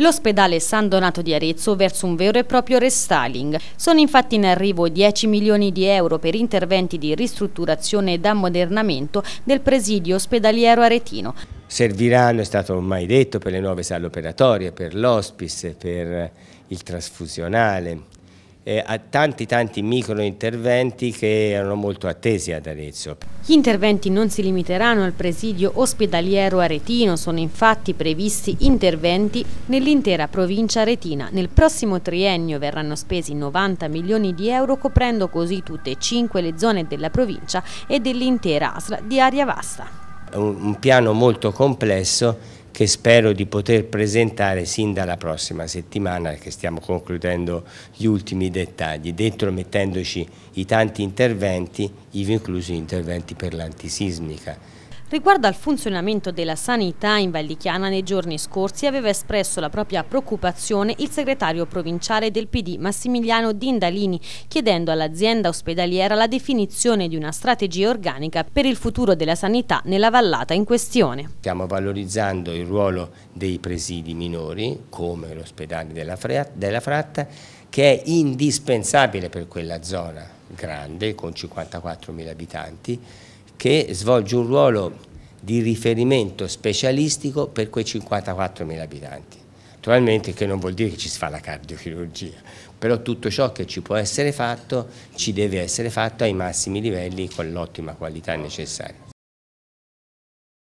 L'ospedale San Donato di Arezzo verso un vero e proprio restyling. Sono infatti in arrivo 10 milioni di euro per interventi di ristrutturazione ed ammodernamento del presidio ospedaliero aretino. Serviranno, è stato mai detto, per le nuove sale operatorie, per l'ospice, per il trasfusionale, eh, a tanti tanti micro interventi che erano molto attesi ad Arezzo. Gli interventi non si limiteranno al presidio ospedaliero aretino, sono infatti previsti interventi nell'intera provincia aretina. Nel prossimo triennio verranno spesi 90 milioni di euro coprendo così tutte e cinque le zone della provincia e dell'intera ASRA di aria vasta. un piano molto complesso che spero di poter presentare sin dalla prossima settimana che stiamo concludendo gli ultimi dettagli, dentro mettendoci i tanti interventi, ivi inclusi gli interventi per l'antisismica Riguardo al funzionamento della sanità in Valdichiana, nei giorni scorsi aveva espresso la propria preoccupazione il segretario provinciale del PD Massimiliano Dindalini, chiedendo all'azienda ospedaliera la definizione di una strategia organica per il futuro della sanità nella vallata in questione. Stiamo valorizzando il ruolo dei presidi minori, come l'ospedale della Fratta, che è indispensabile per quella zona grande, con 54.000 abitanti, che svolge un ruolo di riferimento specialistico per quei 54.000 abitanti. Naturalmente che non vuol dire che ci si fa la cardiochirurgia, però tutto ciò che ci può essere fatto ci deve essere fatto ai massimi livelli con l'ottima qualità necessaria.